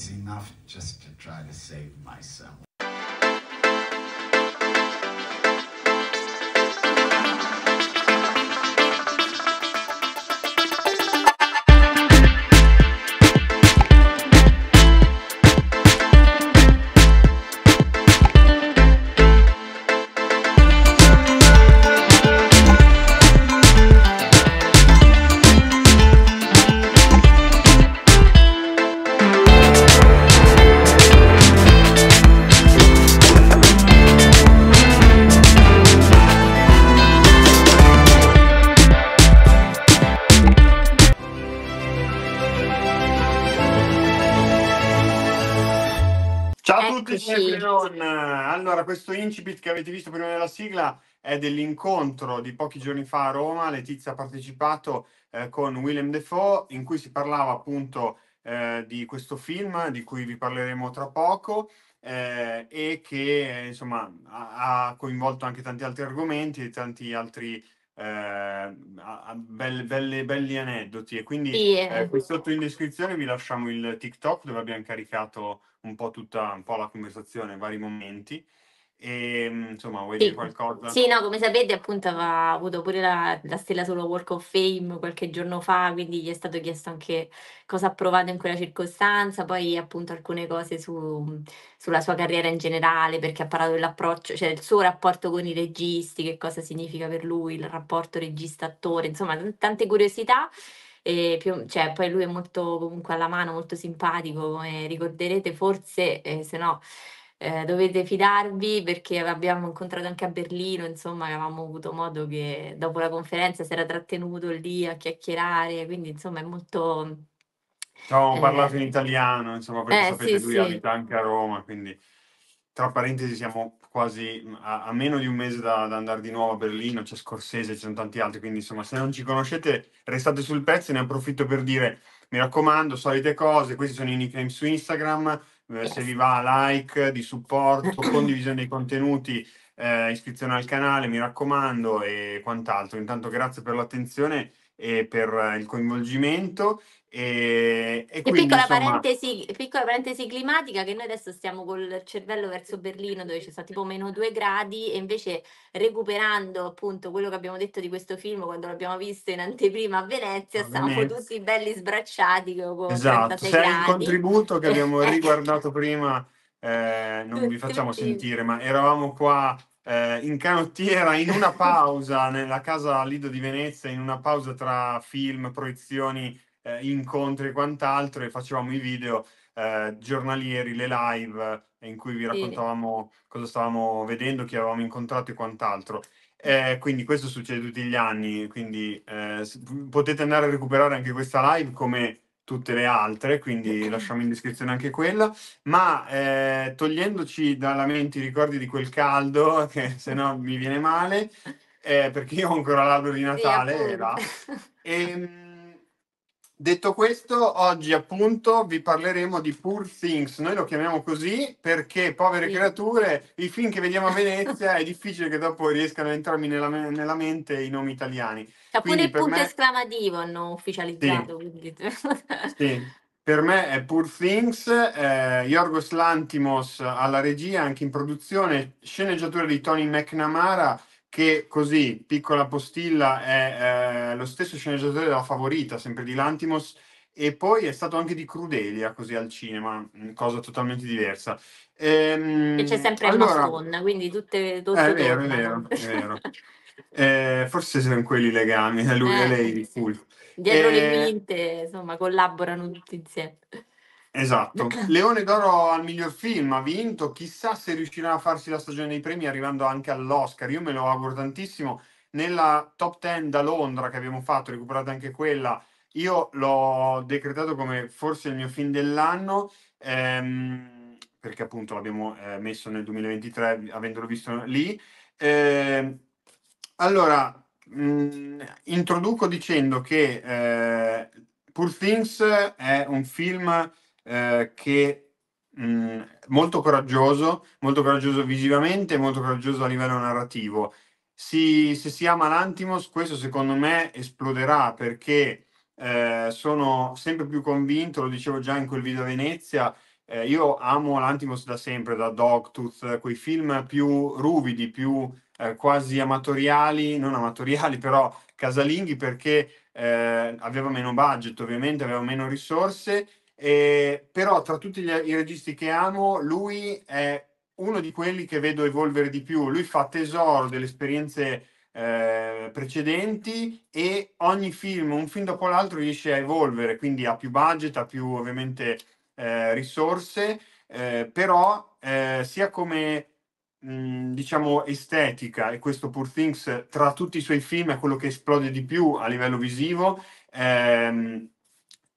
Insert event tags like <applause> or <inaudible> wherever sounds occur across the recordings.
it's enough just to try to save myself. Ciao a tutti, Allora, questo incipit che avete visto prima della sigla è dell'incontro di pochi giorni fa a Roma. Letizia ha partecipato eh, con Willem Defoe, in cui si parlava appunto eh, di questo film, di cui vi parleremo tra poco. Eh, e che eh, insomma ha coinvolto anche tanti altri argomenti e tanti altri ehm, belli, belli, belli, aneddoti e quindi yeah. eh, qui sotto in descrizione vi lasciamo il TikTok dove abbiamo caricato un po' tutta un po' la conversazione, vari momenti Ehm, insomma, vuoi dire qualcosa? Sì, no, come sapete appunto aveva avuto pure la, la stella solo Walk of Fame qualche giorno fa, quindi gli è stato chiesto anche cosa ha provato in quella circostanza, poi appunto alcune cose su- sulla sua carriera in generale, perché ha parlato dell'approccio, cioè del suo rapporto con i registi, che cosa significa per lui il rapporto regista-attore, insomma, t- tante curiosità. E più- cioè, poi lui è molto comunque alla mano, molto simpatico, come ricorderete, forse, eh, se no eh, dovete fidarvi perché abbiamo incontrato anche a Berlino, insomma, avevamo avuto modo che dopo la conferenza si era trattenuto lì a chiacchierare, quindi insomma è molto... Abbiamo eh, parlato in italiano, insomma, perché eh, sapete sì, lui sì. abita anche a Roma, quindi tra parentesi siamo quasi a, a meno di un mese da, da, andare di nuovo a Berlino, c'è Scorsese, ci sono tanti altri, quindi insomma se non ci conoscete restate sul pezzo, e ne approfitto per dire mi raccomando, solite cose, questi sono i nickname su Instagram, eh, se eh, vi va like, di supporto, <coughs> condivisione dei contenuti, eh, iscrizione al canale, mi raccomando, e quant'altro. Intanto grazie per l'attenzione e eh, per eh, il coinvolgimento. Eh, e, e, quindi, e piccola, insomma... parentesi, piccola, parentesi, climatica che noi adesso stiamo col cervello verso Berlino dove c'è stato tipo meno due gradi e invece recuperando appunto quello che abbiamo detto di questo film quando l'abbiamo visto in anteprima a Venezia, a tutti belli sbracciati con esatto, se gradi. il contributo che abbiamo <laughs> riguardato prima eh, non vi facciamo sentire ma eravamo qua eh, in canottiera in una pausa nella casa Lido di Venezia, in una pausa tra film, proiezioni, eh, incontri e quant'altro e facevamo i video eh, giornalieri, le live eh, in cui vi raccontavamo sì. cosa stavamo vedendo, chi avevamo incontrato e quant'altro. Eh, quindi questo succede tutti gli anni, quindi eh, potete andare a recuperare anche questa live come tutte le altre, quindi lasciamo in descrizione anche quella, ma eh, togliendoci dalla mente i ricordi di quel caldo, <laughs> che se no mi viene male, eh, perché io ho ancora l'albero di Natale, sì, e, <laughs> e, ehm, Detto questo, oggi appunto vi parleremo di Poor Things, noi lo chiamiamo così perché, povere sì. creature, i film che vediamo a <laughs> Venezia è difficile che dopo riescano a entrarmi nella, nella mente i nomi italiani. C'è pure il punto me... esclamativo hanno ufficializzato. Sì. Quindi... <laughs> sì. Per me è Poor Things, eh, Yorgos Lantimos alla regia, anche in produzione, sceneggiatura di Tony McNamara, che così, piccola postilla, è eh, lo stesso sceneggiatore della Favorita, sempre di Lantimos, e poi è stato anche di Crudelia, così al cinema, mm, cosa totalmente diversa. Ehm, e c'è sempre allora, Maston, quindi tutte... tutte eh, è vero, è vero, è vero. eh, forse sono quelli i legami, <laughs> lui eh, e lei, di sì. Dietro eh, le quinte, insomma, collaborano tutti insieme. Esatto, <clears throat> Leone d'Oro al miglior film ha vinto, chissà se riuscirà a farsi la stagione dei premi arrivando anche all'Oscar, io me lo auguro tantissimo, nella top 10 da Londra che abbiamo fatto, recuperate anche quella, io l'ho decretato come forse il mio film dell'anno, ehm, perché appunto l'abbiamo eh, messo nel 2023 avendolo visto lì. Eh, allora, mh, mm, introduco dicendo che eh, Poor Things è un film eh, che mh, mm, molto coraggioso, molto coraggioso visivamente, molto coraggioso a livello narrativo. Si, se si ama l'Antimos, questo secondo me esploderà perché eh, sono sempre più convinto, lo dicevo già in quel video a Venezia, eh, io amo l'Antimos da sempre, da Dogtooth, quei film più ruvidi, più eh, quasi amatoriali, non amatoriali <laughs> però casalinghi perché eh, aveva meno budget ovviamente, aveva meno risorse eh, però tra tutti gli, i registi che amo, lui è uno di quelli che vedo evolvere di più. Lui fa tesoro delle esperienze eh, precedenti e ogni film, un film dopo l'altro, riesce a evolvere, quindi ha più budget, ha più ovviamente eh, risorse, eh, però eh, sia come mm, diciamo estetica e questo Poor Things tra tutti i suoi film è quello che esplode di più a livello visivo ehm,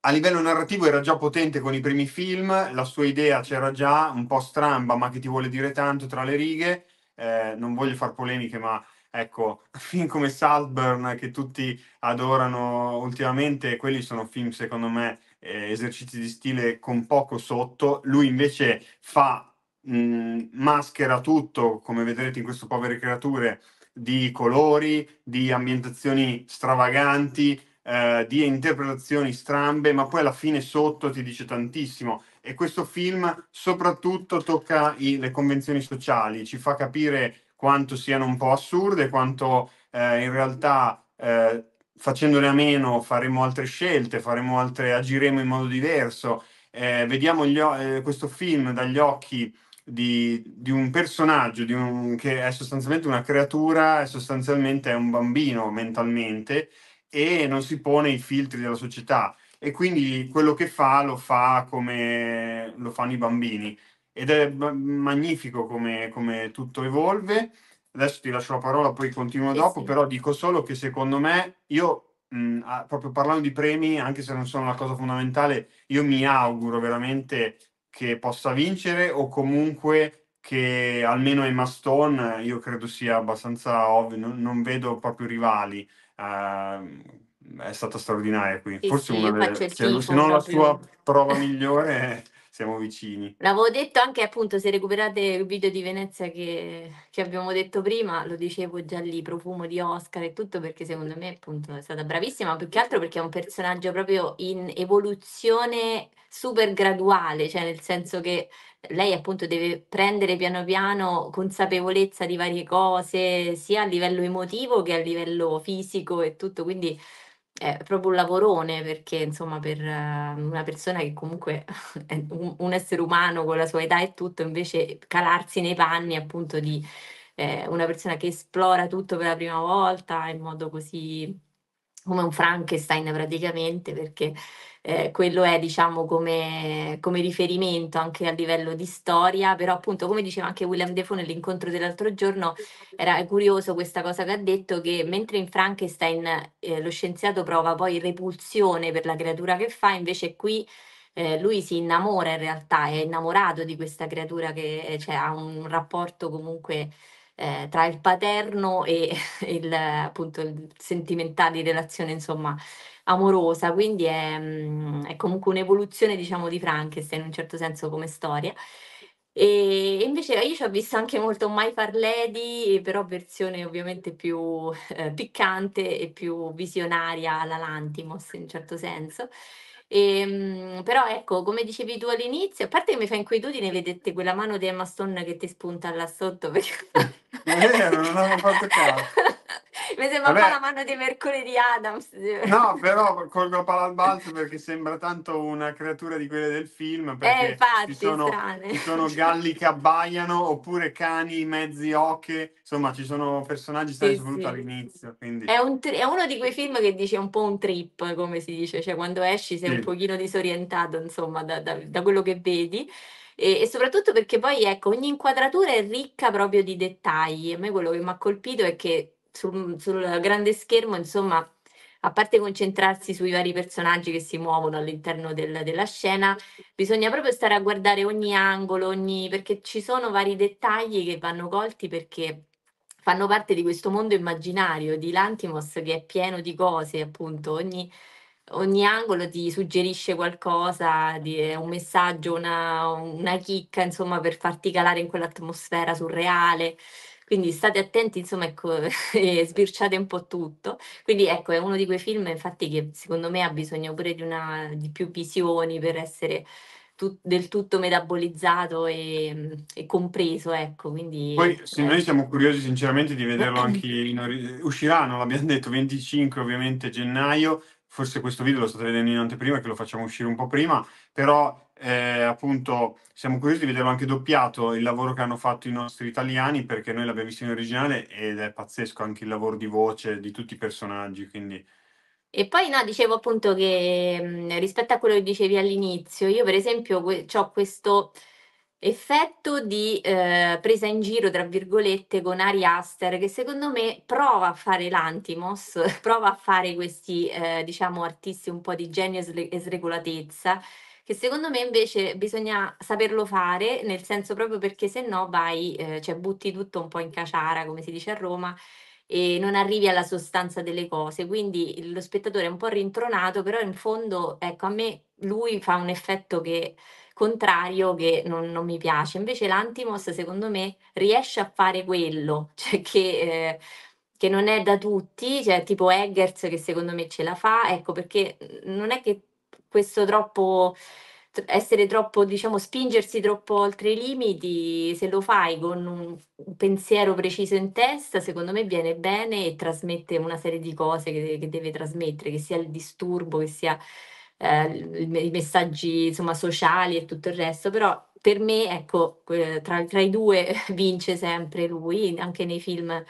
a livello narrativo era già potente con i primi film, la sua idea c'era già, un po' stramba, ma che ti vuole dire tanto tra le righe. Eh, non voglio far polemiche, ma ecco, <laughs> film come Saltburn che tutti adorano ultimamente, quelli sono film secondo me eh, esercizi di stile con poco sotto, lui invece fa mh, maschera tutto, come vedrete in questo Povere Creature, di colori, di ambientazioni stravaganti, eh, di interpretazioni strambe, ma poi alla fine sotto ti dice tantissimo. E questo film soprattutto tocca i, le convenzioni sociali, ci fa capire quanto siano un po' assurde, quanto eh, in realtà eh, facendone a meno faremo altre scelte, faremo altre, agiremo in modo diverso. Eh, vediamo gli, eh, questo film dagli occhi di, di un personaggio di un, che è sostanzialmente una creatura, è sostanzialmente è un bambino mentalmente e non si pone i filtri della società e quindi quello che fa lo fa come lo fanno i bambini ed è magnifico come, come tutto evolve. Adesso ti lascio la parola, poi continuo eh dopo, sì. però dico solo che secondo me io, mh, proprio parlando di premi, anche se non sono la cosa fondamentale, io mi auguro veramente che possa vincere o comunque che almeno Emma Stone, io credo sia abbastanza ovvio, non, non vedo proprio rivali. Ehm, è stata straordinaria qui. forse sì, una delle, se non la sua prova migliore siamo vicini. L'avevo detto anche appunto, se recuperate il video di Venezia che, che abbiamo detto prima, lo dicevo già lì, profumo di Oscar e tutto, perché secondo me appunto è stata bravissima, più che altro perché è un personaggio proprio in evoluzione super graduale, cioè nel senso che lei appunto deve prendere piano piano consapevolezza di varie cose, sia a livello emotivo che a livello fisico e tutto, quindi è proprio un lavorone perché insomma per ehm, una persona che comunque <laughs> è un, essere umano con la sua età e tutto, invece calarsi nei panni appunto di eh, una persona che esplora tutto per la prima volta in modo così come un Frankenstein praticamente perché eh, quello è diciamo come, come, riferimento anche a livello di storia, però appunto come diceva anche William Defoe nell'incontro dell'altro giorno era curioso questa cosa che ha detto che mentre in Frankenstein eh, lo scienziato prova poi repulsione per la creatura che fa, invece qui eh, lui si innamora in realtà, è innamorato di questa creatura che eh, cioè, ha un rapporto comunque eh, tra il paterno e <laughs> il, appunto, il sentimentale relazione insomma amorosa, quindi è, mm, è comunque un'evoluzione, diciamo, di Frankenstein in un certo senso come storia. e invece io ci ho visto anche molto My Far Lady, però versione ovviamente più, uhm, piccante e più visionaria alla Lantimos in un certo senso. E, ehm, però ecco, come dicevi tu all'inizio, a parte che mi fa inquietudine vederti quella mano di Emma Stone che ti spunta là sotto perché È vero, non avevo fatto caso. Mi sembra un po' la mano di mercoledì Adams. No, <laughs> però colgo palla al balzo perché sembra tanto una creatura di quelle del film. Eh, perché eh, infatti, ci sono, ci sono galli che abbaiano oppure cani, mezzi oche. Insomma, ci sono personaggi stati sì, soprattutto sì. all'inizio. Quindi... È, un tri- è, uno di quei film che dice un po' un trip, come si dice. Cioè, quando esci sei sì. un pochino disorientato, insomma, da, da, da quello che vedi. E, e, soprattutto perché poi ecco ogni inquadratura è ricca proprio di dettagli. A me quello che mi ha colpito è che sul, sul grande schermo, insomma, a parte concentrarsi sui vari personaggi che si muovono all'interno del, della scena, bisogna proprio stare a guardare ogni angolo, ogni, perché ci sono vari dettagli che vanno colti perché fanno parte di questo mondo immaginario di Lantimos che è pieno di cose, appunto, ogni, ogni angolo ti suggerisce qualcosa, di, un messaggio, una, una chicca, insomma, per farti calare in quell'atmosfera surreale. Quindi state attenti, insomma, ecco, <laughs> e sbirciate un po' tutto. Quindi ecco, è uno di quei film, infatti, che secondo me ha bisogno pure di, una, di più visioni per essere tut, del tutto metabolizzato e, e compreso, ecco. Quindi, Poi se eh. noi siamo curiosi sinceramente di vederlo <clears throat> anche in... Uscirà, non l'abbiamo detto, 25 ovviamente gennaio, forse questo video lo state vedendo in anteprima che lo facciamo uscire un po' prima, però eh, appunto siamo curiosi di vederlo anche doppiato il lavoro che hanno fatto i nostri italiani perché noi l'abbiamo visto in originale ed è pazzesco anche il lavoro di voce di tutti i personaggi, quindi... E poi no, dicevo appunto che rispetto a quello che dicevi all'inizio, io per esempio que- ho questo effetto di eh, presa in giro, tra virgolette, con Ari Aster, che secondo me prova a fare l'antimos, <laughs> prova a fare questi, eh, diciamo, artisti un po' di genio e sregolatezza, che secondo me invece bisogna saperlo fare, nel senso proprio perché se no vai, eh, cioè butti tutto un po' in caciara, come si dice a Roma, e non arrivi alla sostanza delle cose, quindi lo spettatore è un po' rintronato, però in fondo, ecco, a me lui fa un effetto che contrario che non, non mi piace. Invece l'Antimos, secondo me, riesce a fare quello, <laughs> cioè che... Eh, che non è da tutti, cioè tipo Eggers che secondo me ce la fa, ecco perché non è che questo troppo essere troppo, diciamo, spingersi troppo oltre i limiti, se lo fai con un pensiero preciso in testa, secondo me viene bene e trasmette una serie di cose che, che deve trasmettere, che sia il disturbo, che sia eh, i messaggi insomma, sociali e tutto il resto, però per me, ecco, tra, tra i due <laughs> vince sempre lui, anche nei film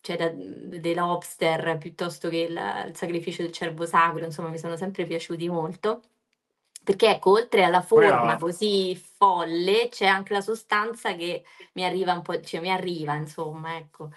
cioè da, The Lobster piuttosto che la, il sacrificio del cervo sacro, insomma mi sono sempre piaciuti molto. Perché ecco, oltre alla forma Brava. così folle, c'è anche la sostanza che mi arriva un po', cioè mi arriva, insomma, ecco.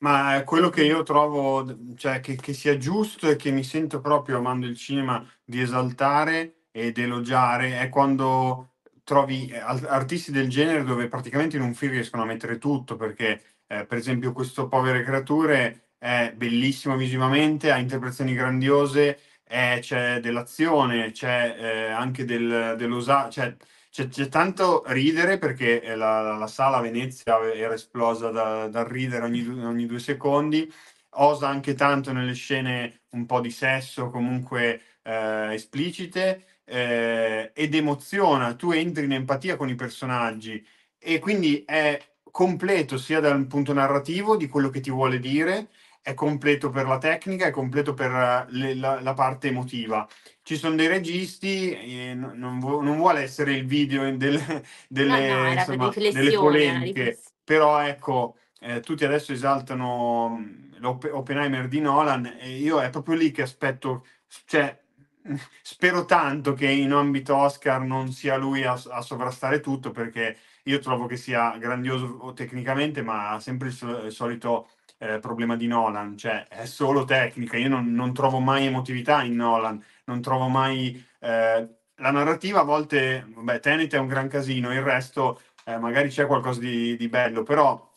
Ma eh, quello che io trovo, cioè che, che, sia giusto e che mi sento proprio amando il cinema di esaltare ed elogiare è quando trovi eh, artisti del genere dove praticamente in un film riescono a mettere tutto, perché eh, per esempio questo Povere Creature è bellissimo visivamente, ha interpretazioni grandiose, eh, c'è dell'azione, c'è eh, anche del, dell'osato, cioè c'è, c'è tanto ridere perché eh, la, la, sala Venezia era esplosa da, dal ridere ogni, ogni due secondi, osa anche tanto nelle scene un po' di sesso comunque eh, esplicite eh, ed emoziona, tu entri in empatia con i personaggi e quindi è completo sia dal punto narrativo di quello che ti vuole dire è completo per la tecnica, è completo per eh, le, la, la, parte emotiva. Ci sono dei registi, eh, non, vu- non, vuole essere il video del, <laughs> delle, no, no, insomma, delle polemiche, però ecco, eh, tutti adesso esaltano mm, l'Oppenheimer di Nolan e io è proprio lì che aspetto, cioè <laughs> spero tanto che in ambito Oscar non sia lui a, a, sovrastare tutto perché io trovo che sia grandioso tecnicamente ma sempre il, solito eh, problema di Nolan, cioè è solo tecnica, io non, non trovo mai emotività in Nolan, non trovo mai... Eh, la narrativa a volte, beh, Tenet è un gran casino, il resto eh, magari c'è qualcosa di, di bello, però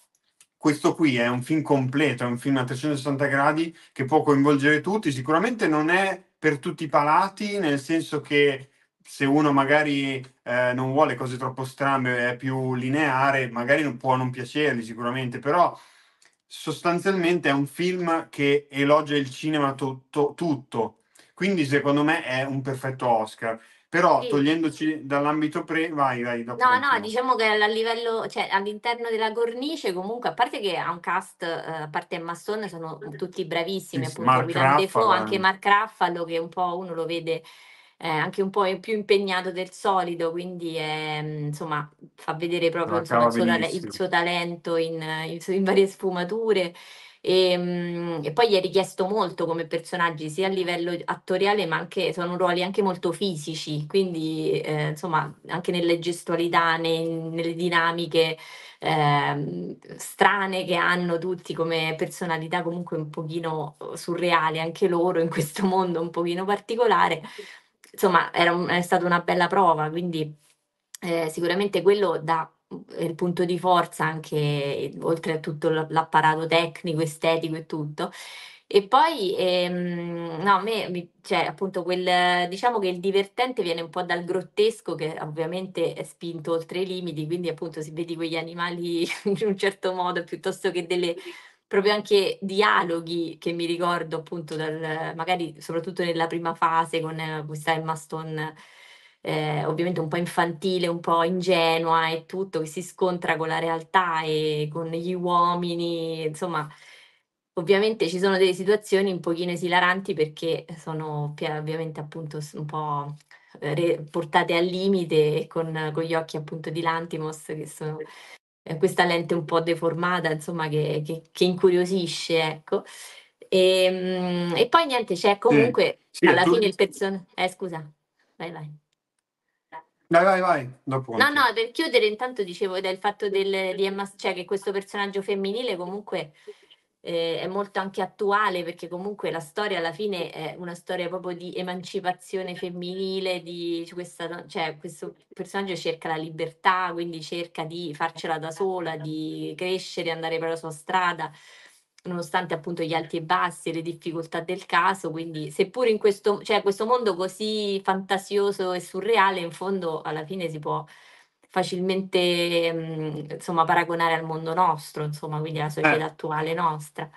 questo qui è un film completo, è un film a 360 gradi che può coinvolgere tutti, sicuramente non è per tutti i palati, nel senso che se uno magari eh, non vuole cose troppo strane, è più lineare, magari non può non piacergli sicuramente, però sostanzialmente è un film che elogia il cinema tutto, tutto. quindi secondo me è un perfetto Oscar. Però sì. togliendoci dall'ambito pre, vai, vai. no, no, diciamo che a livello, cioè, all'interno della cornice, comunque, a parte che ha un cast, eh, a parte Masson, sono tutti bravissimi, appunto, Mark Guidan Defoe, anche Mark Raffalo, che un po' uno lo vede anche un po' più impegnato del solito, quindi è, mhmm, insomma, fa vedere proprio insomma, il, suo, il, suo, talento in, in varie sfumature. E, ehm, e, poi gli è richiesto molto come personaggi, sia a livello attoriale, ma anche sono ruoli anche molto fisici, quindi eh, insomma anche nelle gestualità, nei, nelle dinamiche eh, strane che hanno tutti come personalità comunque un pochino eh, surreali anche loro in questo mondo un pochino particolare, insomma un, è stata una bella prova, quindi eh, sicuramente quello dà eh, il punto di forza anche eh, oltre a tutto l'apparato tecnico, estetico e tutto. E poi, ehm, no, a me, cioè, appunto, quel, diciamo che il divertente viene un po' dal grottesco, che ovviamente è spinto oltre i limiti, quindi appunto si vedi quegli animali <laughs> in un certo modo, piuttosto che delle proprio anche dialoghi che mi ricordo appunto dal, magari soprattutto nella prima fase con questa Emma Stone eh, ovviamente un po' infantile, un po' ingenua e tutto, che si scontra con la realtà e con gli uomini, insomma, ovviamente ci sono delle situazioni un pochino esilaranti perché sono ovviamente appunto un po' eh, portate al limite con, con gli occhi appunto di Lantimos che sono eh, questa lente un po' deformata, insomma, che, che, che incuriosisce, ecco. E, ehm, e, poi niente, c'è comunque sì, alla tu... fine il personaggio. Eh, scusa, vai, vai. Vai, vai, vai. Dopo no, no, per chiudere, intanto dicevo del fatto del, di Emma, cioè che questo personaggio femminile comunque eh, è molto anche attuale perché comunque la storia alla fine è una storia proprio di emancipazione femminile, di questa, cioè, questo personaggio cerca la libertà, quindi cerca di farcela da sola, di crescere, andare per la sua strada nonostante appunto gli alti e bassi e le difficoltà del caso, quindi seppur in questo, cioè, questo mondo così fantasioso e surreale, in fondo alla fine si può facilmente mh, mhmm, insomma, paragonare al mondo nostro, insomma, quindi alla eh. società eh. attuale nostra.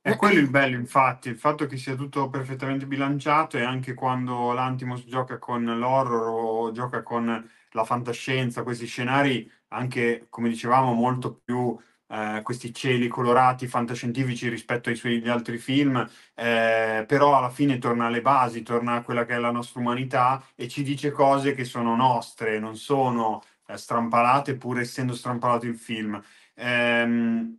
È quello il bello, infatti, il fatto che sia tutto perfettamente bilanciato e anche quando l'Antimos gioca con l'horror o gioca con la fantascienza, questi scenari anche, come dicevamo, molto più eh, questi cieli colorati fantascientifici rispetto ai suoi altri film, eh, però alla fine torna alle basi, torna a quella che è la nostra umanità e ci dice cose che sono nostre, non sono eh, strampalate pur essendo strampalato il film. Ehm,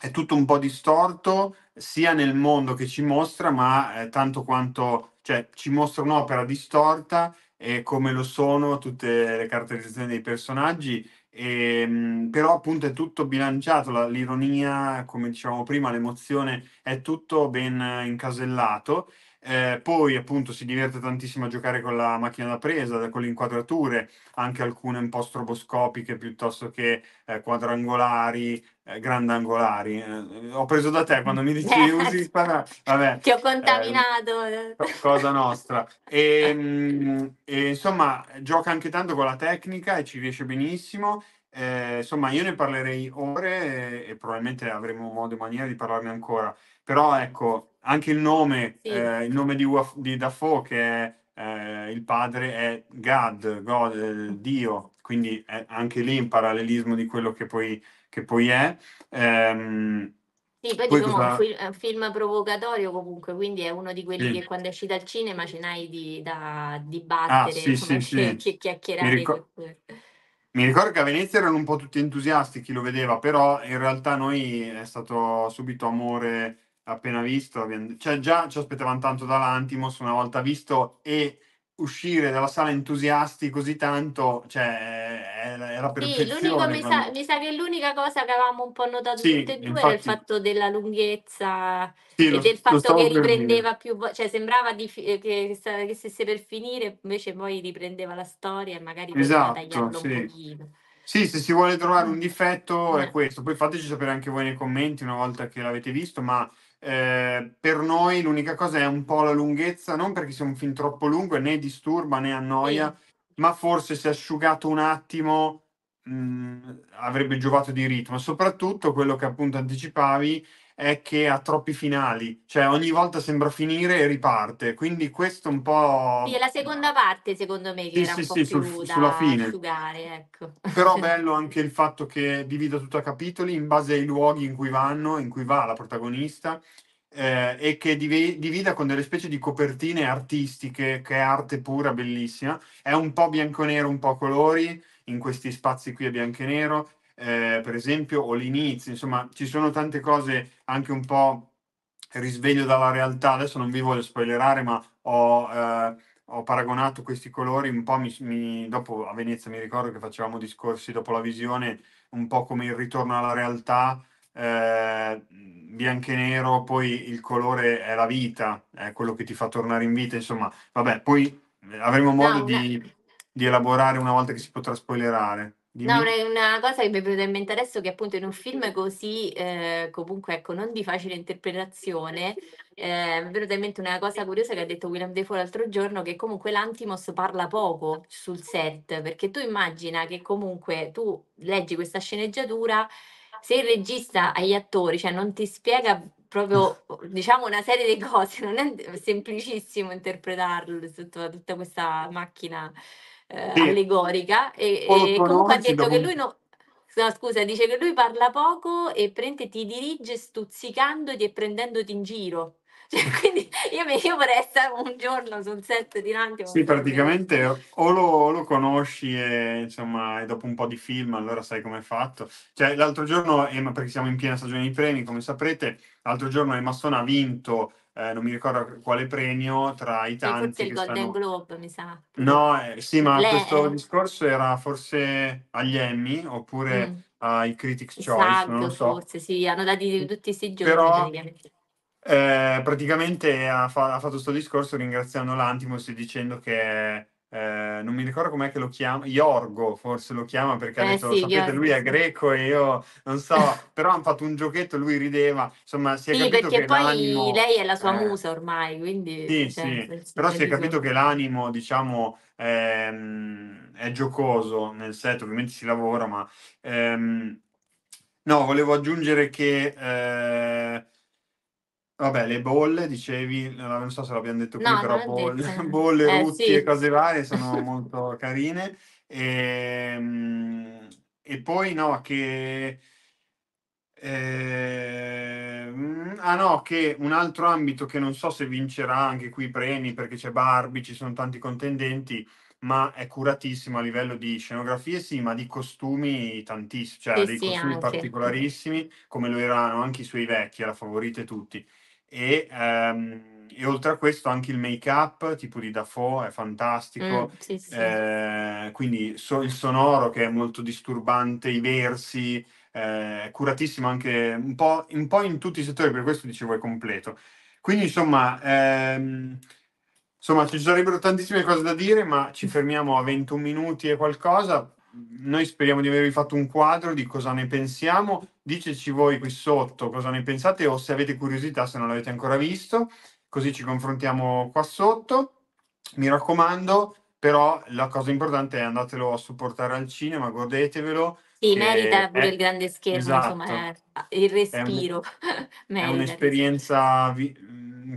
è tutto un po' distorto sia nel mondo che ci mostra, ma eh, tanto quanto cioè, ci mostra un'opera distorta e come lo sono tutte le caratterizzazioni dei personaggi. E, ehm, però appunto è tutto bilanciato, l'ironia, come dicevamo prima, l'emozione è tutto ben eh, incasellato eh, poi appunto si diverte tantissimo a giocare con la macchina da presa, con le inquadrature, anche alcune un po' stroboscopiche piuttosto che eh, quadrangolari, eh, grandangolari. Eh, ho preso da te quando mi <laughs> dici usi spara... Vabbè, Ti ho contaminato. Ehm, cosa nostra. E, ehm, e, insomma gioca anche tanto con la tecnica e ci riesce benissimo. Eh, insomma, io ne parlerei ore e, e probabilmente avremo modo e maniera di parlarne ancora però ecco, anche il nome, sì. eh, il nome di, Uaf- di Dafoe che è eh, il padre è Gad, God, eh, Dio, quindi è anche lì in parallelismo di quello che poi, che poi è. Ehm, sì, poi, poi diciamo, cosa... è un film provocatorio comunque, quindi è uno di quelli sì. che quando esci dal cinema ce n'hai di, da ah, dibattere, ah, sì, insomma, sì, sì. chiacchierare. Mi, ricor- mi, ricordo che a Venezia erano un po' tutti entusiasti chi lo vedeva, però in realtà noi è stato subito amore appena visto, cioè già ci aspettavamo tanto dall'Antimos una volta visto e uscire dalla sala entusiasti così tanto, cioè era perfezione. Sì, mi, sa, mi, sa, che l'unica cosa che avevamo un po' notato sì, tutte e due infatti, era il fatto della lunghezza sì, e lo, del fatto che riprendeva più, cioè sembrava di, eh, che, che stesse per finire, invece poi riprendeva la storia e magari esatto, tagliarlo sì. un pochino. Sì, se si vuole trovare un mm. difetto è questo. Poi fateci sapere anche voi nei commenti una volta che l'avete visto, ma eh, per noi l'unica cosa è un po' la lunghezza, non perché sia un film troppo lungo e né disturba né annoia, sì. ma forse se asciugato un attimo mh, mm, avrebbe giovato di ritmo, soprattutto quello che appunto anticipavi, è che ha troppi finali, cioè ogni volta sembra finire e riparte, quindi questo è un po'... Sì, è la seconda parte secondo me che sì, era sì, un sì, sul, sulla fine. asciugare, ecco. Però <laughs> bello anche il fatto che divida tutto a capitoli in base ai luoghi in cui vanno, in cui va la protagonista, eh, e che divida con delle specie di copertine artistiche, che è arte pura, bellissima, è un po' bianco-nero, un po' colori, in questi spazi qui è bianco e nero, eh, per esempio, o l'inizio, insomma, ci sono tante cose anche un po' risveglio dalla realtà, adesso non vi voglio spoilerare, ma ho, eh, ho paragonato questi colori un po', mi, mi, dopo a Venezia mi ricordo che facevamo discorsi dopo la visione, un po' come il ritorno alla realtà, eh, bianco e nero, poi il colore è la vita, è quello che ti fa tornare in vita, insomma, vabbè, poi avremo modo no, Di, di, elaborare una volta che si potrà spoilerare. No, Dimmi. una una cosa che mi è venuta in mente adesso che appunto in un film così, ehm, comunque ecco, non di facile interpretazione, ehm, mi è venuta in mente una cosa curiosa che ha detto Willem Dafoe l'altro giorno, che comunque l'Antimos parla poco sul set, perché tu immagina che comunque tu leggi questa sceneggiatura, se il regista agli attori, cioè non ti spiega proprio, diciamo, una serie di cose, non è semplicissimo interpretarlo sotto tutta questa macchina eh, sì. allegorica e, e comunque ha detto che lui no, no, scusa, dice che lui parla poco e prende, ti dirige stuzzicandoti e prendendoti in giro. <laughs> Cioè, quindi io, io vorrei stare un giorno sul set di Nanti. Sì, praticamente o lo, o lo conosci e, insomma, e dopo un po' di film allora sai com'è fatto. Cioè, l'altro giorno, Emma, eh, perché siamo in piena stagione di premi, come saprete, l'altro giorno Emma Stone ha vinto eh, non mi ricordo quale premio tra i tanti. Forse il Golden stanno... Globe, mi sa. No, eh, sì, ma Le... questo eh. discorso era forse agli Emmy oppure mm. ai Critics' esatto, Choice, non lo so. Forse sì, hanno dati tutti questi giorni. Però... Eh, praticamente ha, fa- ha fatto questo discorso ringraziando l'Antimos e dicendo che eh, non mi ricordo com'è che lo chiama, Iorgo forse lo chiama perché eh, ha detto, sì, sapete, Yorgo, lui è greco e io non so, però hanno fatto un giochetto, lui rideva, insomma si è sì, capito che poi lei è la sua eh... musa ormai, quindi... Sì, cioè, sì, però si è capito che l'animo, diciamo, ehm, è giocoso, nel set ovviamente si lavora, ma... Ehm... No, volevo aggiungere che... Eh... Vabbè, le bolle dicevi, non so se l'abbiamo detto qui, No, però bolle, detta. <laughs> bolle, Eh, rutti e cose varie sono <laughs> molto carine. Ehm, E, poi no, che... ehm, ah no, che un altro ambito che non so se vincerà anche qui i premi, perché c'è Barbie, ci sono tanti contendenti, ma è curatissimo a livello di scenografie, sì, ma di costumi tantissimi, cioè Sì, dei sì, costumi anche. particolarissimi, come lo erano anche i suoi vecchi, era favorite tutti. E, ehm, e, oltre a questo anche il make-up tipo di Dafoe è fantastico, mm, sì, sì. Eh, quindi so, il sonoro che è molto disturbante, i versi, eh, curatissimo anche un po', un po', in tutti i settori, per questo dicevo è completo. Quindi insomma, ehm, insomma ci sarebbero tantissime cose da dire, ma ci fermiamo a 21 minuti e qualcosa noi speriamo di avervi fatto un quadro di cosa ne pensiamo. Diteci voi qui sotto cosa ne pensate o se avete curiosità, se non l'avete ancora visto, così ci confrontiamo qua sotto. Mi raccomando, però la cosa importante è andatelo a supportare al cinema, godetevelo. Sì, merita pure è, il grande schermo, esatto, insomma, il respiro. È, un, <laughs> è un'esperienza vi,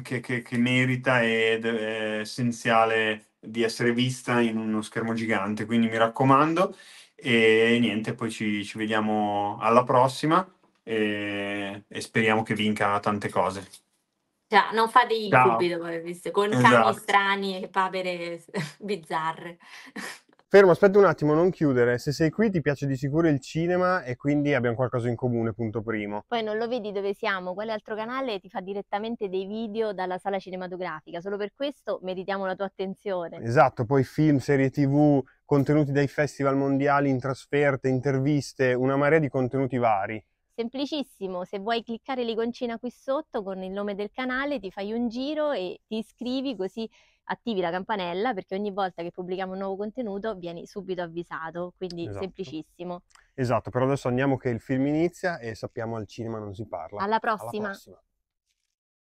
che, che, che, merita ed è essenziale di essere vista in uno schermo gigante, quindi mi raccomando e niente, poi ci, ci vediamo alla prossima e, e, speriamo che vinca tante cose. Già, non fate incubi dopo aver visto, con esatto. cani strani e papere <laughs> bizzarre. Fermo, aspetta un attimo, non chiudere. Se sei qui ti piace di sicuro il cinema e quindi abbiamo qualcosa in comune, punto primo. Poi non lo vedi dove siamo, quale altro canale ti fa direttamente dei video dalla sala cinematografica. Solo per questo meritiamo la tua attenzione. Esatto, poi film, serie tv, contenuti dai festival mondiali in trasferte, interviste, una marea di contenuti vari. Semplicissimo, se vuoi cliccare l'iconcina qui sotto con il nome del canale ti fai un giro e ti iscrivi così attivi la campanella perché ogni volta che pubblichiamo un nuovo contenuto vieni subito avvisato, quindi esatto. semplicissimo. Esatto, però adesso andiamo che il film inizia e sappiamo al cinema non si parla. Alla prossima. Alla prossima.